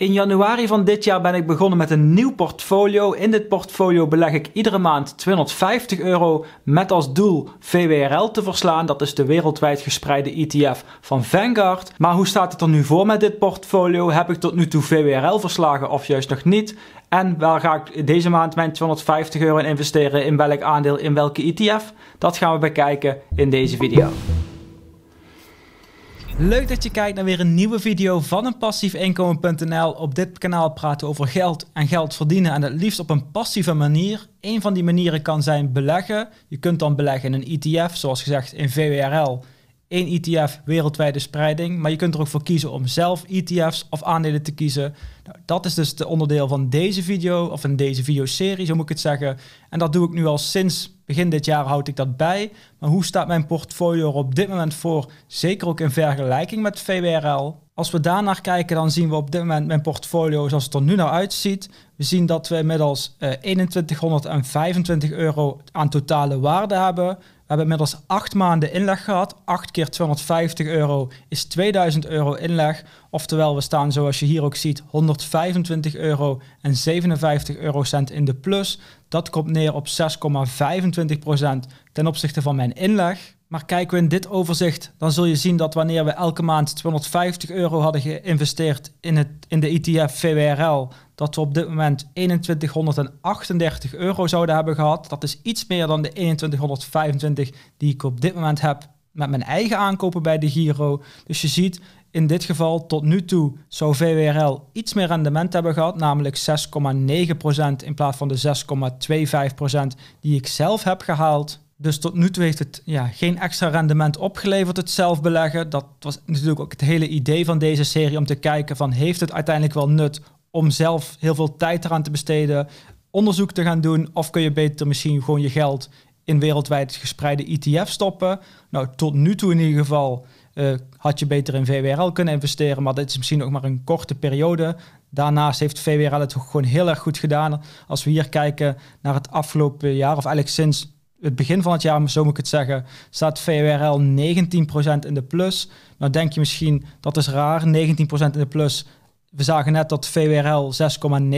In januari van dit jaar ben ik begonnen met een nieuw portfolio. In dit portfolio beleg ik iedere maand 250 euro met als doel VWRL te verslaan. Dat is de wereldwijd gespreide ETF van Vanguard. Maar hoe staat het er nu voor met dit portfolio? Heb ik tot nu toe VWRL verslagen of juist nog niet? En waar ga ik deze maand mijn 250 euro in investeren? In welk aandeel, in welke ETF? Dat gaan we bekijken in deze video. Leuk dat je kijkt naar weer een nieuwe video van een passiefinkomen.nl. Op dit kanaal praten we over geld en geld verdienen en het liefst op een passieve manier. Een van die manieren kan zijn beleggen. Je kunt dan beleggen in een ETF, zoals gezegd in VWRL één ETF wereldwijde spreiding. Maar je kunt er ook voor kiezen om zelf ETF's of aandelen te kiezen. Nou, dat is dus het onderdeel van deze video, of in deze videoserie, zo moet ik het zeggen. En dat doe ik nu al sinds begin dit jaar houd ik dat bij. Maar hoe staat mijn portfolio er op dit moment voor? Zeker ook in vergelijking met VWRL. Als we daarnaar kijken, dan zien we op dit moment mijn portfolio zoals het er nu nou uitziet. We zien dat we inmiddels uh, eh, 2125 euro aan totale waarde hebben. We hebben inmiddels acht maanden inleg gehad. 8 keer 250 euro is 2000 euro inleg. Oftewel, we staan zoals je hier ook ziet 125 euro en 57 eurocent in de plus. Dat komt neer op 6,25% ten opzichte van mijn inleg. Maar kijken we in dit overzicht, dan zul je zien dat wanneer we elke maand 250 euro hadden geïnvesteerd in, het, in de ETF VWRL, dat we op dit moment 2138 euro zouden hebben gehad. Dat is iets meer dan de 2125 die ik op dit moment heb met mijn eigen aankopen bij de Giro. Dus je ziet in dit geval tot nu toe zou VWRL iets meer rendement hebben gehad, namelijk 6,9% in plaats van de 6,25% die ik zelf heb gehaald. Dus tot nu toe heeft het ja, geen extra rendement opgeleverd, het zelf beleggen Dat was natuurlijk ook het hele idee van deze serie om te kijken van heeft het uiteindelijk wel nut om zelf heel veel tijd eraan te besteden, onderzoek te gaan doen, of kun je beter misschien gewoon je geld in wereldwijd gespreide ETF stoppen. Nou, tot nu toe in ieder geval eh, had je beter in VWRL kunnen investeren, maar dit is misschien ook maar een korte periode. Daarnaast heeft VWRL het gewoon heel erg goed gedaan. Als we hier kijken naar het afgelopen jaar, of eigenlijk sinds het begin van het jaar, zo moet ik het zeggen, staat VWRL 19% in de plus. Nou denk je misschien, dat is raar, 19% in de plus. We zagen net dat VWRL 6,9%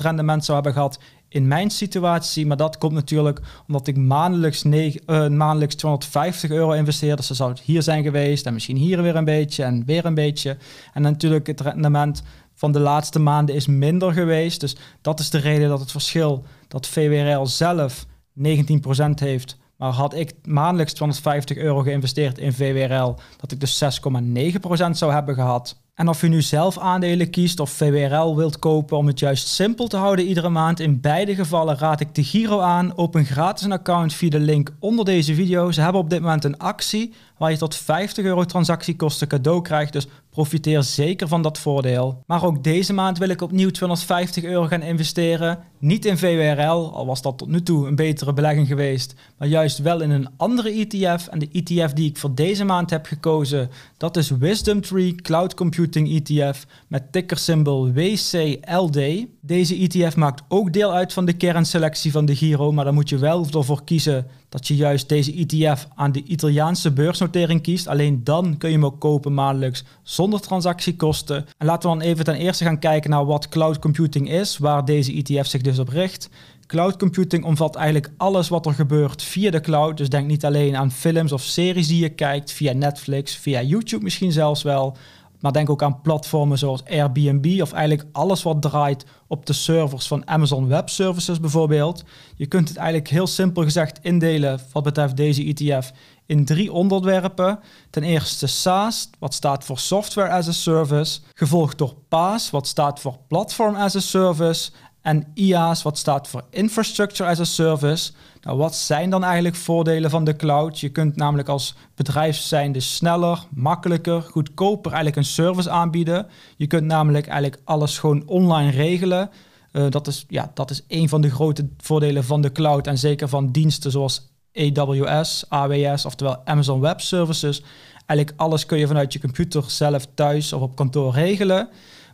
rendement zou hebben gehad in mijn situatie. Maar dat komt natuurlijk omdat ik maandelijks, eh, maandelijks 250 euro investeer. Dus dan zou het hier zijn geweest en misschien hier weer een beetje en weer een beetje. En natuurlijk het rendement van de laatste maanden is minder geweest. Dus dat is de reden dat het verschil dat VWRL zelf 19% heeft, maar had ik maandelijks 250 euro geïnvesteerd in VWRL, dat ik dus 6,9% zou hebben gehad. En of u nu zelf aandelen kiest of VWRL wilt kopen om het juist simpel te houden iedere maand, in beide gevallen raad ik de Giro aan. Open gratis een account via de link onder deze video. Ze hebben op dit moment een actie waar je tot 50 euro transactiekosten cadeau krijgt. Dus profiteer zeker van dat voordeel. Maar ook deze maand wil ik opnieuw 250 euro gaan investeren. Niet in VWRL, al was dat tot nu toe een betere belegging geweest. Maar juist wel in een andere ETF. En de ETF die ik voor deze maand heb gekozen, dat is Wisdom Tree Cloud Computing ETF met tickersymbool WCLD. Deze ETF maakt ook deel uit van de kernselectie van de Giro, maar dan moet je wel ervoor kiezen dat je juist deze ETF aan de Italiaanse beursnotering kiest. Alleen dan kun je hem ook kopen maandelijks zonder transactiekosten. En laten we dan even ten eerste gaan kijken naar wat cloud computing is, waar deze ETF zich dus op richt. Cloud computing omvat eigenlijk alles wat er gebeurt via de cloud. Dus denk niet alleen aan films of series die je kijkt via Netflix, via YouTube misschien zelfs wel, maar denk ook aan platformen zoals Airbnb of eigenlijk alles wat draait op de servers van Amazon Web Services bijvoorbeeld. Je kunt het eigenlijk heel simpel gezegd indelen wat betreft deze ETF in drie onderwerpen. Ten eerste SaaS, wat staat voor Software as a Service, gevolgd door PaaS, wat staat voor Platform as a Service en IaaS, wat staat voor Infrastructure as a Service. Nou, wat zijn dan eigenlijk voordelen van de cloud? Je kunt namelijk als bedrijf zijnde sneller, makkelijker, goedkoper eigenlijk een service aanbieden. Je kunt namelijk eigenlijk alles gewoon online regelen. Eh, dat, is, ja, dat is een van de grote voordelen van de cloud. En zeker van diensten zoals AWS, AWS, oftewel Amazon Web Services. Eigenlijk alles kun je vanuit je computer zelf thuis of op kantoor regelen.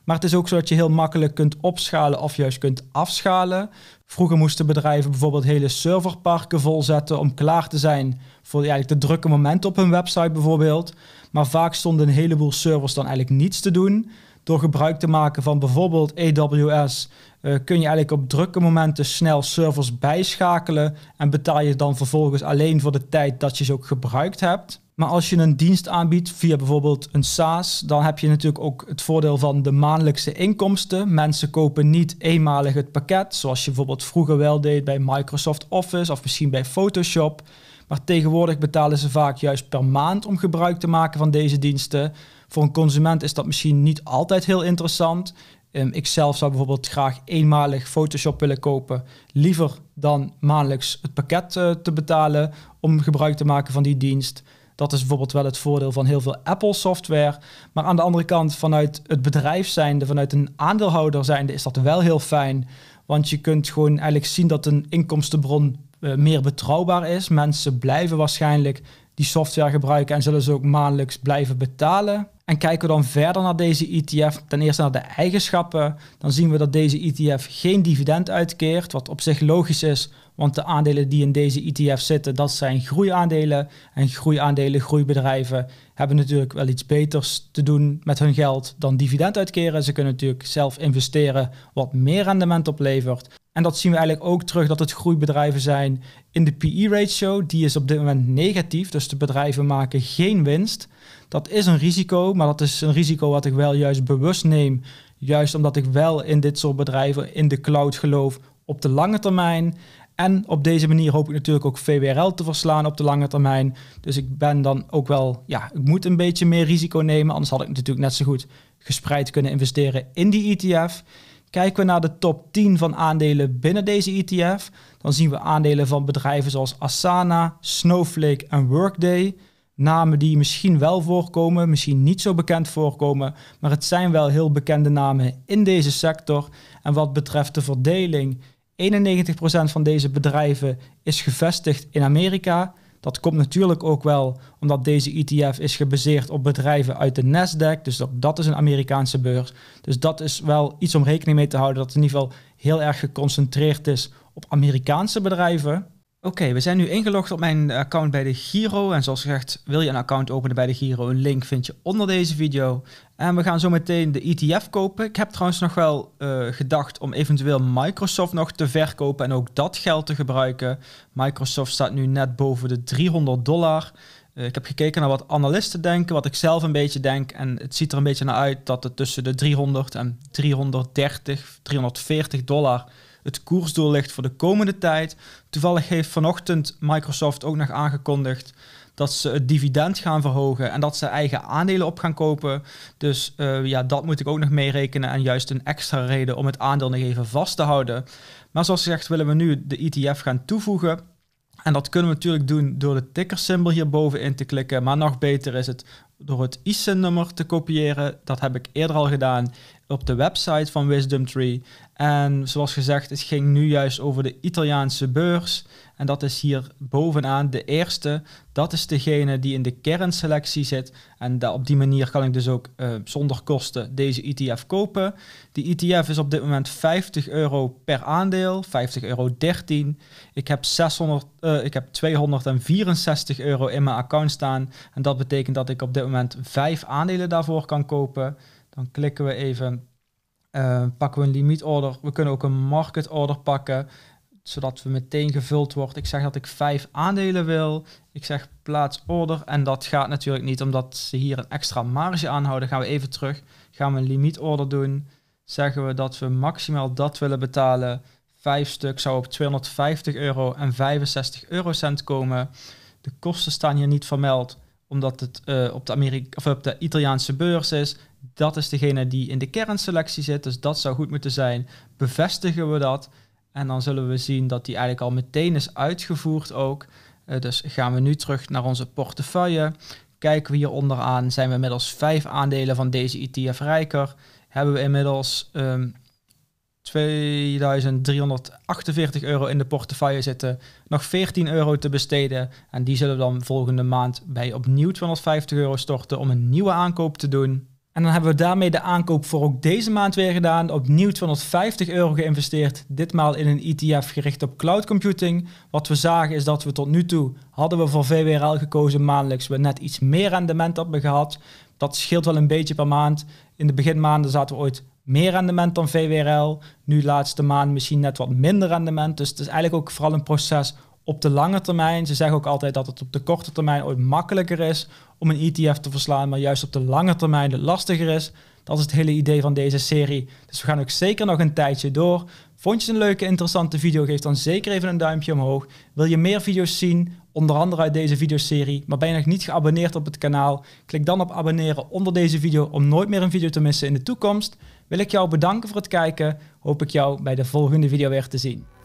Maar het is ook zo dat je heel makkelijk kunt opschalen of juist kunt afschalen. Vroeger moesten bedrijven bijvoorbeeld hele serverparken volzetten om klaar te zijn voor eigenlijk de drukke momenten op hun website bijvoorbeeld. Maar vaak stonden een heleboel servers dan eigenlijk niets te doen. Door gebruik te maken van bijvoorbeeld AWS eh, kun je eigenlijk op drukke momenten snel servers bijschakelen en betaal je dan vervolgens alleen voor de tijd dat je ze ook gebruikt hebt. Maar als je een dienst aanbiedt via bijvoorbeeld een SaaS, dan heb je natuurlijk ook het voordeel van de maandelijkse inkomsten. Mensen kopen niet eenmalig het pakket, zoals je bijvoorbeeld vroeger wel deed bij Microsoft Office of misschien bij Photoshop. Maar tegenwoordig betalen ze vaak juist per maand om gebruik te maken van deze diensten. Voor een consument is dat misschien niet altijd heel interessant. Ehm, ik zelf zou bijvoorbeeld graag eenmalig Photoshop willen kopen, liever dan maandelijks het pakket eh, te betalen om gebruik te maken van die dienst. Dat is bijvoorbeeld wel het voordeel van heel veel Apple-software. Maar aan de andere kant, vanuit het bedrijf zijnde, vanuit een aandeelhouder zijnde, is dat wel heel fijn. Want je kunt gewoon eigenlijk zien dat een inkomstenbron eh, meer betrouwbaar is. Mensen blijven waarschijnlijk die software gebruiken en zullen ze ook maandelijks blijven betalen. En kijken we dan verder naar deze ETF, ten eerste naar de eigenschappen, dan zien we dat deze ETF geen dividend uitkeert, wat op zich logisch is, want de aandelen die in deze ETF zitten, dat zijn groeiaandelen. En groeiaandelen, groeibedrijven hebben natuurlijk wel iets beters te doen met hun geld dan dividend uitkeren. Ze kunnen natuurlijk zelf investeren wat meer rendement oplevert. En dat zien we eigenlijk ook terug dat het groeibedrijven zijn in de PE-ratio. Die is op dit moment negatief, dus de bedrijven maken geen winst. Dat is een risico, maar dat is een risico wat ik wel juist bewust neem. Juist omdat ik wel in dit soort bedrijven in de cloud geloof op de lange termijn. En op deze manier hoop ik natuurlijk ook VWRL te verslaan op de lange termijn. Dus ik ben dan ook wel, ja, ik moet een beetje meer risico nemen. Anders had ik natuurlijk net zo goed gespreid kunnen investeren in die ETF. Kijken we naar de top 10 van aandelen binnen deze ETF, dan zien we aandelen van bedrijven zoals Asana, Snowflake en Workday. Namen die misschien wel voorkomen, misschien niet zo bekend voorkomen, maar het zijn wel heel bekende namen in deze sector. En wat betreft de verdeling, 91% van deze bedrijven is gevestigd in Amerika, dat komt natuurlijk ook wel omdat deze ETF is gebaseerd op bedrijven uit de Nasdaq. Dus dat, dat is een Amerikaanse beurs. Dus dat is wel iets om rekening mee te houden. Dat het in ieder geval heel erg geconcentreerd is op Amerikaanse bedrijven. Oké, we zijn nu ingelogd op mijn eh, account bij de Giro. En zoals gezegd, wil je een account openen bij de Giro? Een link vind je onder deze video. En we gaan zo meteen de ETF kopen. Ik heb trouwens nog wel eh, gedacht om eventueel Microsoft nog te verkopen en ook dat geld te gebruiken. Microsoft staat nu net boven de 300 dollar. Eh, ik heb gekeken naar wat analisten denken, wat ik zelf een beetje denk. En het ziet er een beetje naar uit dat het tussen de 300 en 330, 340 dollar het koersdoel ligt voor de komende tijd. Toevallig heeft vanochtend Microsoft ook nog aangekondigd dat ze het dividend gaan verhogen en dat ze eigen aandelen op gaan kopen. Dus eh, ja, dat moet ik ook nog meerekenen en juist een extra reden om het aandeel nog even vast te houden. Maar zoals gezegd willen we nu de ETF gaan toevoegen. En dat kunnen we natuurlijk doen door de tickersymbool hierboven in te klikken. Maar nog beter is het door het ISIN-nummer e te kopiëren. Dat heb ik eerder al gedaan op de website van Wisdom Tree. En zoals gezegd, het ging nu juist over de Italiaanse beurs. En dat is hier bovenaan de eerste. Dat is degene die in de kernselectie zit. En op die manier kan ik dus ook eh, zonder kosten deze ETF kopen. Die ETF is op dit moment 50 euro per aandeel, 50 euro 13. Ik heb, 600, eh, ik heb 264 euro in mijn account staan. En dat betekent dat ik op dit moment vijf aandelen daarvoor kan kopen. Dan klikken we even, eh, pakken we een limit order. We kunnen ook een market order pakken, zodat we meteen gevuld wordt. Ik zeg dat ik vijf aandelen wil. Ik zeg plaats order. En dat gaat natuurlijk niet, omdat ze hier een extra marge aanhouden. Gaan we even terug, gaan we een limit order doen. Zeggen we dat we maximaal dat willen betalen. Vijf stuk zou op 250 euro en 65 eurocent komen. De kosten staan hier niet vermeld, omdat het eh, op, de Amerika of op de Italiaanse beurs is dat is degene die in de kernselectie zit, dus dat zou goed moeten zijn. Bevestigen we dat en dan zullen we zien dat die eigenlijk al meteen is uitgevoerd ook. Eh, dus gaan we nu terug naar onze portefeuille. Kijken we hier onderaan, zijn we inmiddels vijf aandelen van deze ETF rijker. Hebben we inmiddels 2348 ehm, euro in de portefeuille zitten. Nog 14 euro te besteden. En die zullen we dan volgende maand bij opnieuw 250 euro storten om een nieuwe aankoop te doen. En dan hebben we daarmee de aankoop voor ook deze maand weer gedaan. Opnieuw 250 euro geïnvesteerd, ditmaal in een ETF gericht op cloud computing. Wat we zagen is dat we tot nu toe hadden we voor VWRL gekozen maandelijks we net iets meer rendement hebben gehad. Dat scheelt wel een beetje per maand. In de beginmaanden zaten we ooit meer rendement dan VWRL. Nu laatste maand misschien net wat minder rendement. Dus het is eigenlijk ook vooral een proces op de lange termijn, ze zeggen ook altijd dat het op de korte termijn ooit makkelijker is om een ETF te verslaan, maar juist op de lange termijn het lastiger is. Dat is het hele idee van deze serie. Dus we gaan ook zeker nog een tijdje door. Vond je het een leuke, interessante video? Geef dan zeker even een duimpje omhoog. Wil je meer video's zien, onder andere uit deze videoserie, maar ben je nog niet geabonneerd op het kanaal? Klik dan op abonneren onder deze video om nooit meer een video te missen in de toekomst. Wil ik jou bedanken voor het kijken. Hoop ik jou bij de volgende video weer te zien.